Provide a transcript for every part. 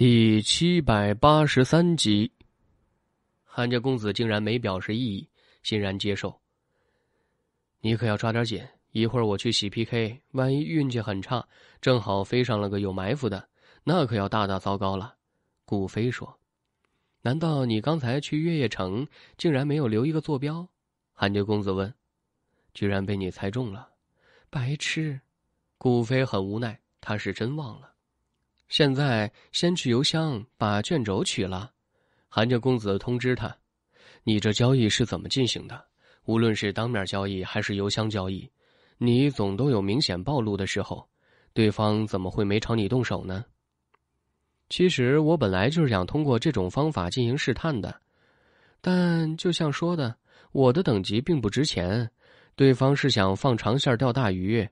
第七百八十三集，韩家公子竟然没表示异议，欣然接受。你可要抓点紧，一会儿我去洗 PK，万一运气很差，正好飞上了个有埋伏的，那可要大大糟糕了。顾飞说：“难道你刚才去月夜城，竟然没有留一个坐标？”韩家公子问：“居然被你猜中了，白痴！”顾飞很无奈，他是真忘了。现在先去邮箱把卷轴取了，韩家公子通知他。你这交易是怎么进行的？无论是当面交易还是邮箱交易，你总都有明显暴露的时候，对方怎么会没朝你动手呢？其实我本来就是想通过这种方法进行试探的，但就像说的，我的等级并不值钱，对方是想放长线钓大鱼，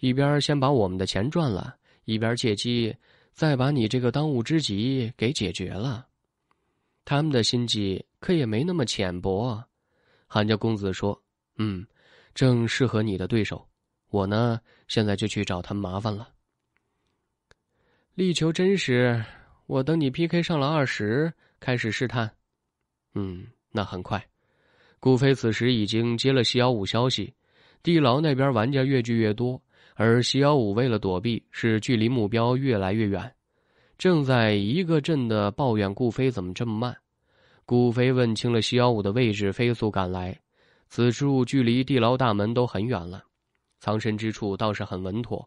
一边先把我们的钱赚了，一边借机。再把你这个当务之急给解决了，他们的心机可也没那么浅薄。韩家公子说：“嗯，正适合你的对手。我呢，现在就去找他们麻烦了。”力求真实，我等你 PK 上了二十，开始试探。嗯，那很快。顾飞此时已经接了七幺五消息，地牢那边玩家越聚越多。而席幺五为了躲避，使距离目标越来越远，正在一个镇的抱怨顾飞怎么这么慢。顾飞问清了席幺五的位置，飞速赶来。此处距离地牢大门都很远了，藏身之处倒是很稳妥。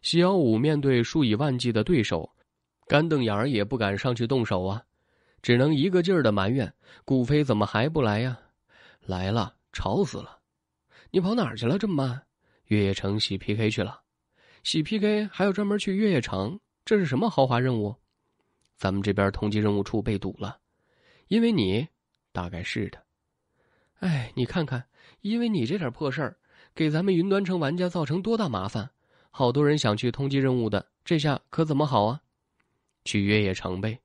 席幺五面对数以万计的对手，干瞪眼儿也不敢上去动手啊，只能一个劲儿的埋怨顾飞怎么还不来呀！来了，吵死了！你跑哪去了？这么慢！越野城洗 PK 去了，洗 PK 还要专门去越野城，这是什么豪华任务？咱们这边通缉任务处被堵了，因为你，大概是的。哎，你看看，因为你这点破事儿，给咱们云端城玩家造成多大麻烦？好多人想去通缉任务的，这下可怎么好啊？去越野城呗。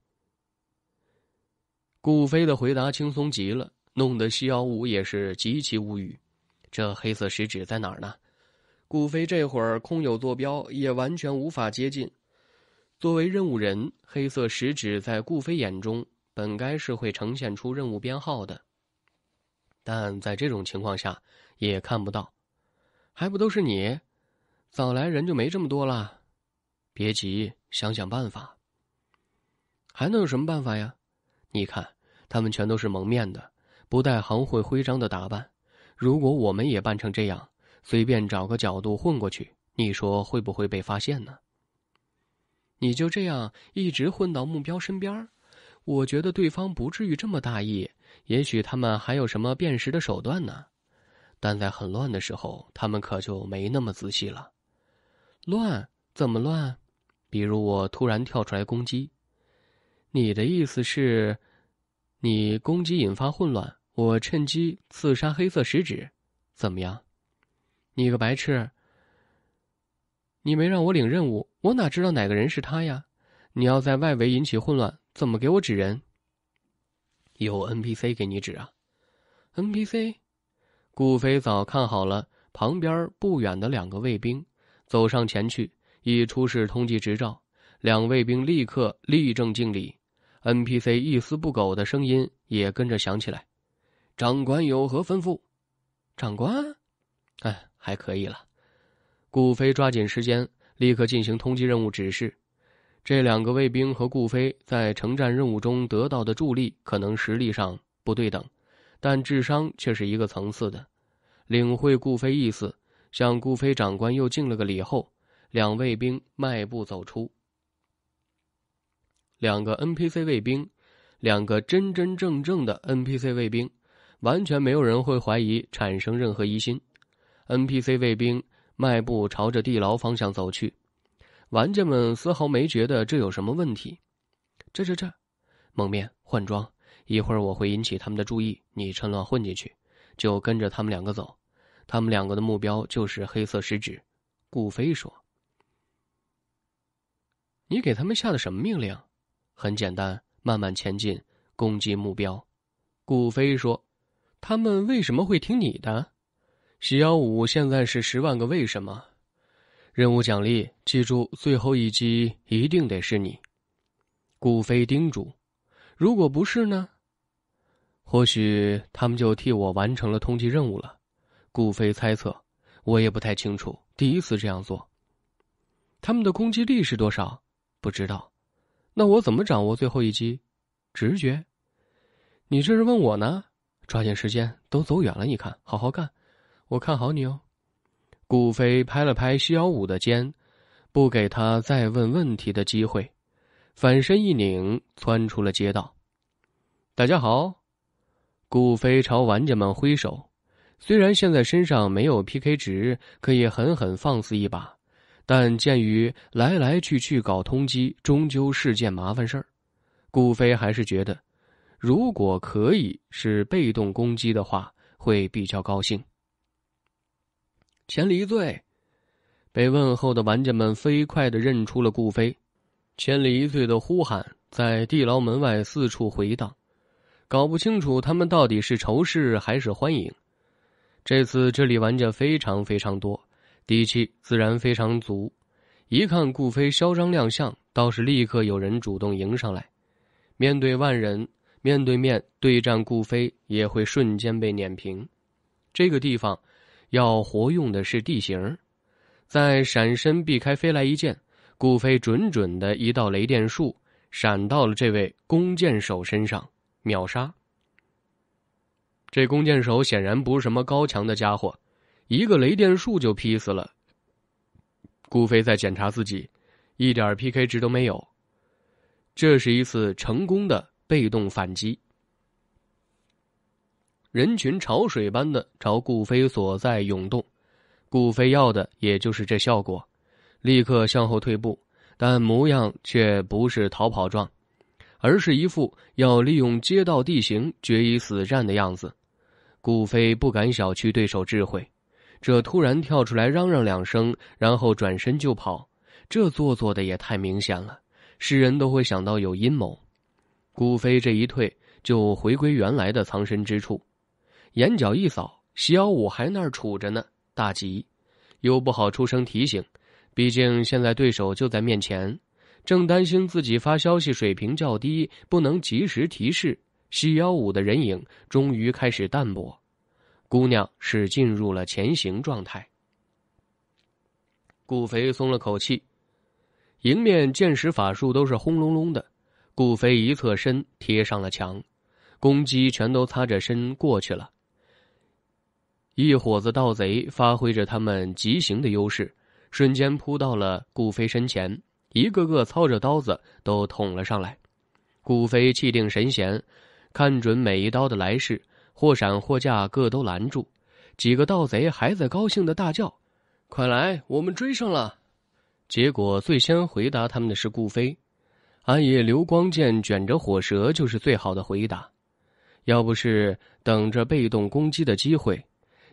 顾飞的回答轻松极了，弄得西幺五也是极其无语。这黑色食指在哪儿呢？顾飞这会儿空有坐标，也完全无法接近。作为任务人，黑色食指在顾飞眼中本该是会呈现出任务编号的，但在这种情况下也看不到。还不都是你？早来人就没这么多了。别急，想想办法。还能有什么办法呀？你看，他们全都是蒙面的，不带行会徽章的打扮。如果我们也扮成这样……随便找个角度混过去，你说会不会被发现呢？你就这样一直混到目标身边我觉得对方不至于这么大意。也许他们还有什么辨识的手段呢？但在很乱的时候，他们可就没那么仔细了。乱怎么乱？比如我突然跳出来攻击，你的意思是，你攻击引发混乱，我趁机刺杀黑色食指，怎么样？你个白痴！你没让我领任务，我哪知道哪个人是他呀？你要在外围引起混乱，怎么给我指人？有 NPC 给你指啊！NPC，顾飞早看好了旁边不远的两个卫兵，走上前去，一出示通缉执照。两卫兵立刻立正敬礼，NPC 一丝不苟的声音也跟着响起来：“长官有何吩咐？”长官。哎，还可以了。顾飞抓紧时间，立刻进行通缉任务指示。这两个卫兵和顾飞在城战任务中得到的助力，可能实力上不对等，但智商却是一个层次的。领会顾飞意思，向顾飞长官又敬了个礼后，两卫兵迈步走出。两个 NPC 卫兵，两个真真正正的 NPC 卫兵，完全没有人会怀疑，产生任何疑心。NPC 卫兵迈步朝着地牢方向走去，玩家们丝毫没觉得这有什么问题。这这这，蒙面换装，一会儿我会引起他们的注意，你趁乱混进去，就跟着他们两个走。他们两个的目标就是黑色食指。顾飞说：“你给他们下的什么命令？”很简单，慢慢前进，攻击目标。顾飞说：“他们为什么会听你的？”喜幺五现在是十万个为什么，任务奖励。记住，最后一击一定得是你。顾飞叮嘱：“如果不是呢？或许他们就替我完成了通缉任务了。”顾飞猜测：“我也不太清楚。第一次这样做。”他们的攻击力是多少？不知道。那我怎么掌握最后一击？直觉。你这是问我呢？抓紧时间，都走远了。你看，好好干。我看好你哦，顾飞拍了拍幺五的肩，不给他再问问题的机会，反身一拧，窜出了街道。大家好，顾飞朝玩家们挥手。虽然现在身上没有 PK 值可以狠狠放肆一把，但鉴于来来去去搞通缉终究是件麻烦事儿，顾飞还是觉得，如果可以是被动攻击的话，会比较高兴。千里一醉，被问候的玩家们飞快的认出了顾飞。千里一醉的呼喊在地牢门外四处回荡，搞不清楚他们到底是仇视还是欢迎。这次这里玩家非常非常多，底气自然非常足。一看顾飞嚣张亮相，倒是立刻有人主动迎上来。面对万人，面对面对战顾飞也会瞬间被碾平。这个地方。要活用的是地形，在闪身避开飞来一剑，顾飞准准的一道雷电术闪到了这位弓箭手身上，秒杀。这弓箭手显然不是什么高强的家伙，一个雷电术就劈死了。顾飞在检查自己，一点 PK 值都没有，这是一次成功的被动反击。人群潮水般的朝顾飞所在涌动，顾飞要的也就是这效果，立刻向后退步，但模样却不是逃跑状，而是一副要利用街道地形决一死战的样子。顾飞不敢小觑对手智慧，这突然跳出来嚷嚷两声，然后转身就跑，这做作的也太明显了，世人都会想到有阴谋。顾飞这一退，就回归原来的藏身之处。眼角一扫，西幺五还那儿杵着呢。大吉，又不好出声提醒，毕竟现在对手就在面前。正担心自己发消息水平较低，不能及时提示西幺五的人影，终于开始淡薄。姑娘是进入了前行状态。顾飞松了口气，迎面剑石法术都是轰隆隆的，顾飞一侧身贴上了墙，攻击全都擦着身过去了。一伙子盗贼发挥着他们极行的优势，瞬间扑到了顾飞身前，一个个操着刀子都捅了上来。顾飞气定神闲，看准每一刀的来势，或闪或架，各都拦住。几个盗贼还在高兴的大叫：“快来，我们追上了！”结果最先回答他们的是顾飞，暗夜流光剑卷着火蛇就是最好的回答。要不是等着被动攻击的机会。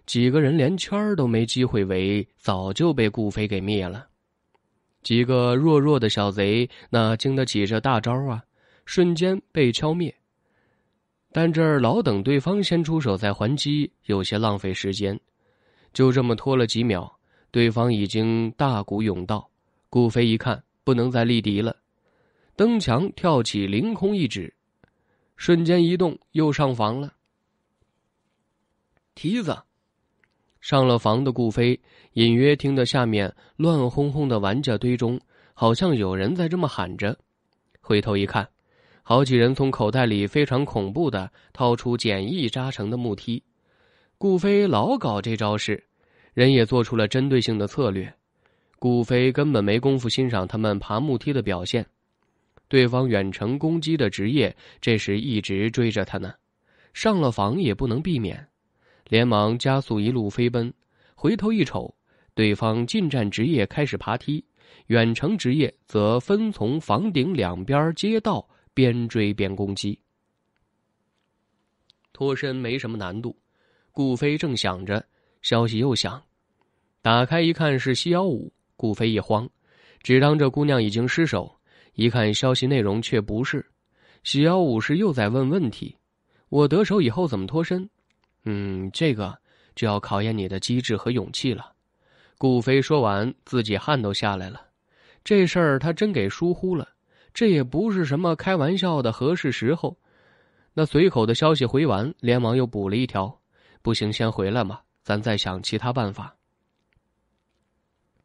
几个人连圈都没机会围，早就被顾飞给灭了。几个弱弱的小贼哪经得起这大招啊？瞬间被敲灭。但这儿老等对方先出手再还击，有些浪费时间。就这么拖了几秒，对方已经大鼓涌到。顾飞一看，不能再力敌了，登墙跳起，凌空一指，瞬间移动又上房了。蹄子。上了房的顾飞隐约听到下面乱哄哄的玩家堆中，好像有人在这么喊着。回头一看，好几人从口袋里非常恐怖的掏出简易扎成的木梯。顾飞老搞这招式，人也做出了针对性的策略。顾飞根本没工夫欣赏他们爬木梯的表现，对方远程攻击的职业这时一直追着他呢，上了房也不能避免。连忙加速，一路飞奔。回头一瞅，对方近战职业开始爬梯，远程职业则分从房顶两边街道边追边攻击。脱身没什么难度。顾飞正想着，消息又响，打开一看是西幺五。顾飞一慌，只当这姑娘已经失手，一看消息内容却不是，西幺五是又在问问题。我得手以后怎么脱身？嗯，这个就要考验你的机智和勇气了。顾飞说完，自己汗都下来了。这事儿他真给疏忽了，这也不是什么开玩笑的合适时候。那随口的消息回完，连忙又补了一条：“不行，先回来嘛，咱再想其他办法。”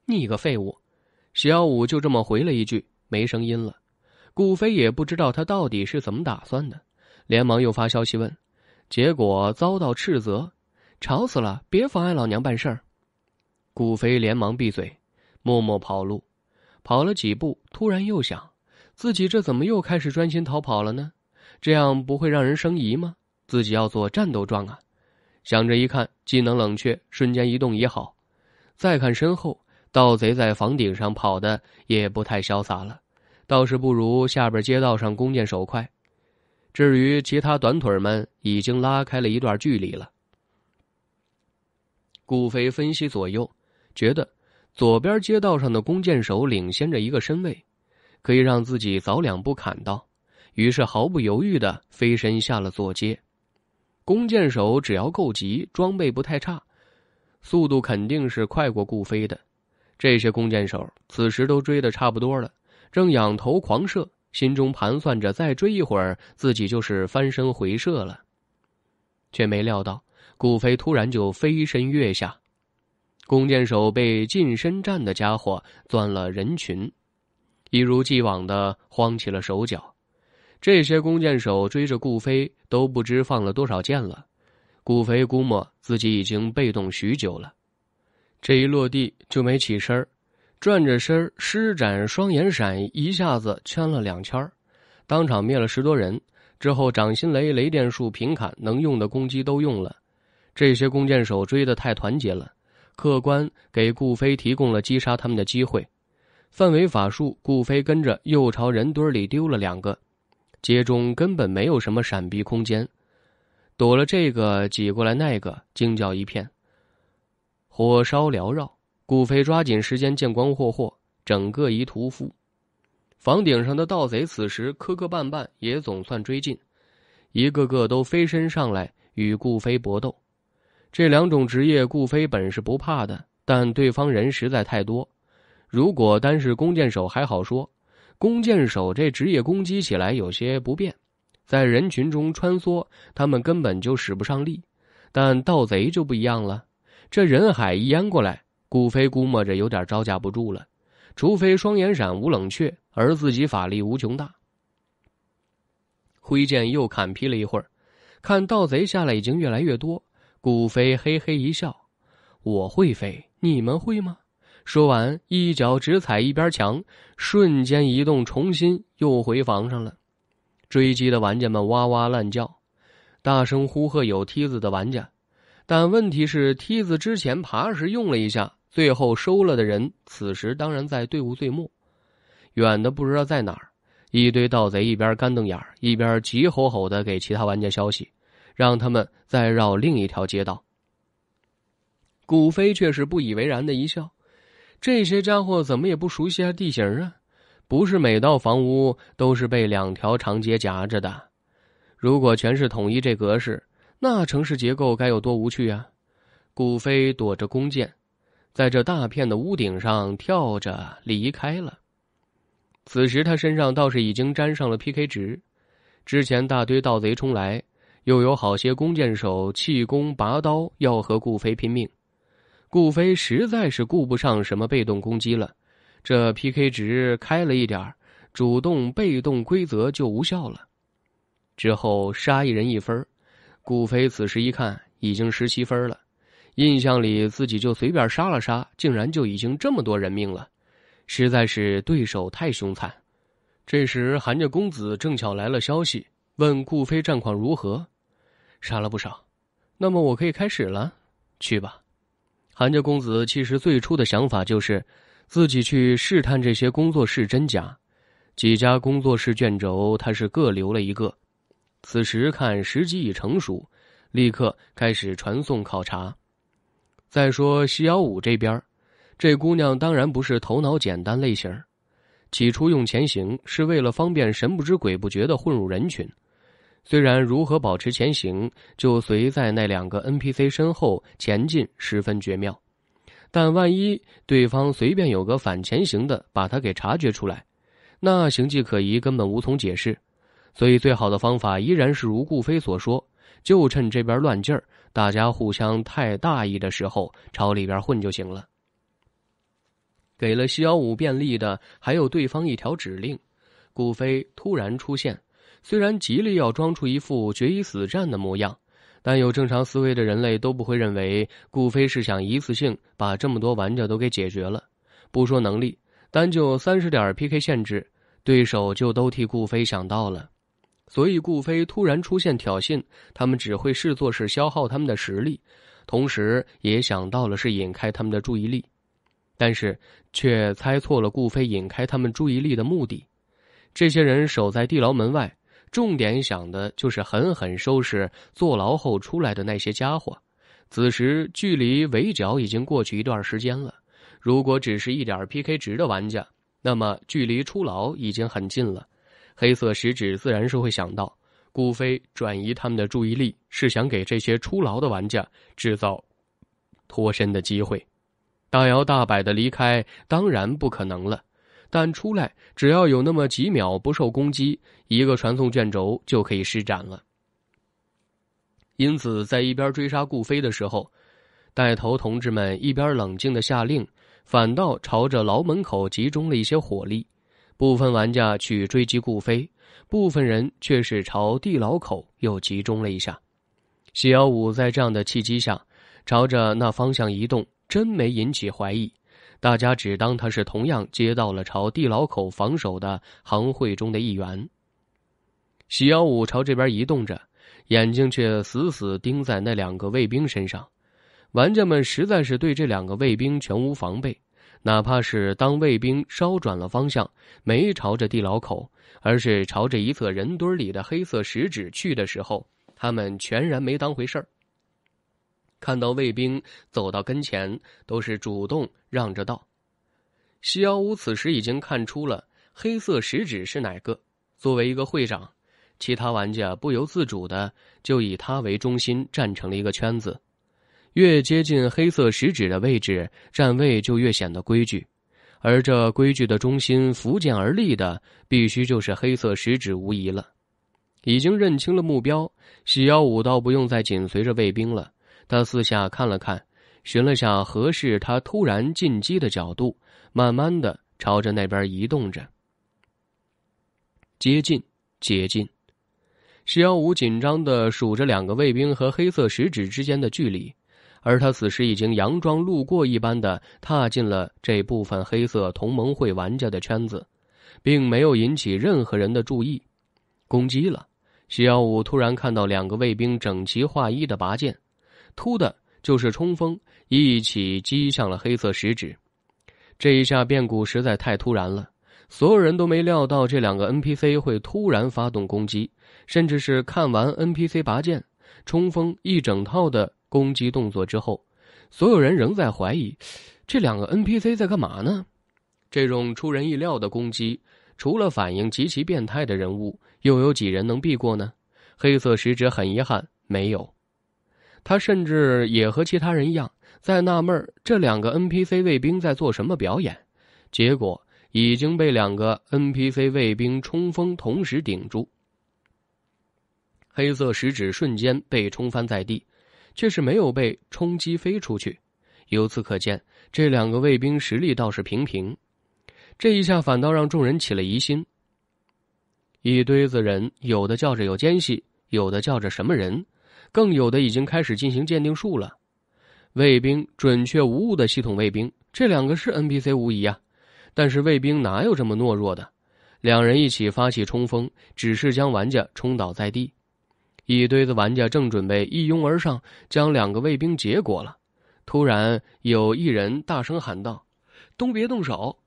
你个废物！小五就这么回了一句，没声音了。顾飞也不知道他到底是怎么打算的，连忙又发消息问。结果遭到斥责，吵死了！别妨碍老娘办事儿。顾飞连忙闭嘴，默默跑路。跑了几步，突然又想，自己这怎么又开始专心逃跑了呢？这样不会让人生疑吗？自己要做战斗状啊！想着一看，技能冷却，瞬间移动也好。再看身后，盗贼在房顶上跑的也不太潇洒了，倒是不如下边街道上弓箭手快。至于其他短腿们，已经拉开了一段距离了。顾飞分析左右，觉得左边街道上的弓箭手领先着一个身位，可以让自己早两步砍到。于是毫不犹豫的飞身下了座街。弓箭手只要够急，装备不太差，速度肯定是快过顾飞的。这些弓箭手此时都追的差不多了，正仰头狂射。心中盘算着再追一会儿，自己就是翻身回射了。却没料到，顾飞突然就飞身跃下。弓箭手被近身战的家伙钻了人群，一如既往的慌起了手脚。这些弓箭手追着顾飞，都不知放了多少箭了。顾飞估摸自己已经被动许久了，这一落地就没起身儿。转着身施展双眼闪，一下子圈了两圈当场灭了十多人。之后掌心雷、雷电术、平砍，能用的攻击都用了。这些弓箭手追得太团结了，客官给顾飞提供了击杀他们的机会。范围法术，顾飞跟着又朝人堆里丢了两个，接中根本没有什么闪避空间，躲了这个挤过来那个，惊叫一片。火烧缭绕。顾飞抓紧时间见光霍霍，整个一屠夫。房顶上的盗贼此时磕磕绊绊，也总算追近，一个个都飞身上来与顾飞搏斗。这两种职业顾飞本是不怕的，但对方人实在太多。如果单是弓箭手还好说，弓箭手这职业攻击起来有些不便，在人群中穿梭，他们根本就使不上力。但盗贼就不一样了，这人海一淹过来。顾飞估摸着有点招架不住了，除非双眼闪无冷却，而自己法力无穷大。挥剑又砍劈了一会儿，看盗贼下来已经越来越多。顾飞嘿嘿一笑：“我会飞，你们会吗？”说完，一脚直踩一边墙，瞬间移动，重新又回房上了。追击的玩家们哇哇乱叫，大声呼喝有梯子的玩家，但问题是梯子之前爬时用了一下。最后收了的人，此时当然在队伍最末，远的不知道在哪儿。一堆盗贼一边干瞪眼，一边急吼吼的给其他玩家消息，让他们再绕另一条街道。古飞却是不以为然的一笑：“这些家伙怎么也不熟悉下地形啊？不是每道房屋都是被两条长街夹着的？如果全是统一这格式，那城市结构该有多无趣啊！”古飞躲着弓箭。在这大片的屋顶上跳着离开了。此时他身上倒是已经沾上了 PK 值。之前大堆盗贼冲来，又有好些弓箭手、气功、拔刀要和顾飞拼命。顾飞实在是顾不上什么被动攻击了，这 PK 值开了一点儿，主动、被动规则就无效了。之后杀一人一分，顾飞此时一看，已经十七分了。印象里自己就随便杀了杀，竟然就已经这么多人命了，实在是对手太凶残。这时韩家公子正巧来了消息，问顾飞战况如何，杀了不少。那么我可以开始了，去吧。韩家公子其实最初的想法就是，自己去试探这些工作室真假。几家工作室卷轴，他是各留了一个。此时看时机已成熟，立刻开始传送考察。再说西瑶武这边，这姑娘当然不是头脑简单类型。起初用前行是为了方便神不知鬼不觉地混入人群。虽然如何保持前行，就随在那两个 NPC 身后前进十分绝妙，但万一对方随便有个反前行的，把他给察觉出来，那形迹可疑，根本无从解释。所以最好的方法依然是如顾飞所说，就趁这边乱劲儿。大家互相太大意的时候，朝里边混就行了。给了西幺五便利的，还有对方一条指令。顾飞突然出现，虽然极力要装出一副决一死战的模样，但有正常思维的人类都不会认为顾飞是想一次性把这么多玩家都给解决了。不说能力，单就三十点 PK 限制，对手就都替顾飞想到了。所以，顾飞突然出现挑衅，他们只会视作是消耗他们的实力，同时也想到了是引开他们的注意力，但是却猜错了顾飞引开他们注意力的目的。这些人守在地牢门外，重点想的就是狠狠收拾坐牢后出来的那些家伙。此时，距离围剿已经过去一段时间了。如果只是一点 PK 值的玩家，那么距离出牢已经很近了。黑色食指自然是会想到，顾飞转移他们的注意力，是想给这些出牢的玩家制造脱身的机会。大摇大摆的离开当然不可能了，但出来只要有那么几秒不受攻击，一个传送卷轴就可以施展了。因此，在一边追杀顾飞的时候，带头同志们一边冷静的下令，反倒朝着牢门口集中了一些火力。部分玩家去追击顾飞，部分人却是朝地牢口又集中了一下。喜幺五在这样的契机下，朝着那方向移动，真没引起怀疑。大家只当他是同样接到了朝地牢口防守的行会中的一员。喜幺五朝这边移动着，眼睛却死死盯在那两个卫兵身上。玩家们实在是对这两个卫兵全无防备。哪怕是当卫兵稍转了方向，没朝着地牢口，而是朝着一侧人堆里的黑色食指去的时候，他们全然没当回事儿。看到卫兵走到跟前，都是主动让着道。西幺五此时已经看出了黑色食指是哪个，作为一个会长，其他玩家不由自主的就以他为中心站成了一个圈子。越接近黑色食指的位置，站位就越显得规矩，而这规矩的中心，福剑而立的，必须就是黑色食指无疑了。已经认清了目标，喜幺五倒不用再紧随着卫兵了。他四下看了看，寻了下合适他突然进击的角度，慢慢的朝着那边移动着。接近，接近，许幺五紧张的数着两个卫兵和黑色食指之间的距离。而他此时已经佯装路过一般的踏进了这部分黑色同盟会玩家的圈子，并没有引起任何人的注意，攻击了。西耀武突然看到两个卫兵整齐划一的拔剑，突的就是冲锋，一起击向了黑色食指。这一下变故实在太突然了，所有人都没料到这两个 NPC 会突然发动攻击，甚至是看完 NPC 拔剑、冲锋一整套的。攻击动作之后，所有人仍在怀疑：这两个 NPC 在干嘛呢？这种出人意料的攻击，除了反应极其变态的人物，又有几人能避过呢？黑色食指很遗憾没有，他甚至也和其他人一样在纳闷：这两个 NPC 卫兵在做什么表演？结果已经被两个 NPC 卫兵冲锋同时顶住，黑色食指瞬间被冲翻在地。却是没有被冲击飞出去，由此可见，这两个卫兵实力倒是平平。这一下反倒让众人起了疑心。一堆子人，有的叫着有奸细，有的叫着什么人，更有的已经开始进行鉴定术了。卫兵准确无误的系统卫兵，这两个是 NPC 无疑啊。但是卫兵哪有这么懦弱的？两人一起发起冲锋，只是将玩家冲倒在地。一堆子玩家正准备一拥而上，将两个卫兵结果了，突然有一人大声喊道：“东别动手！”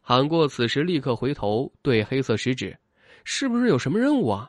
喊过，此时立刻回头对黑色食指：“是不是有什么任务啊？”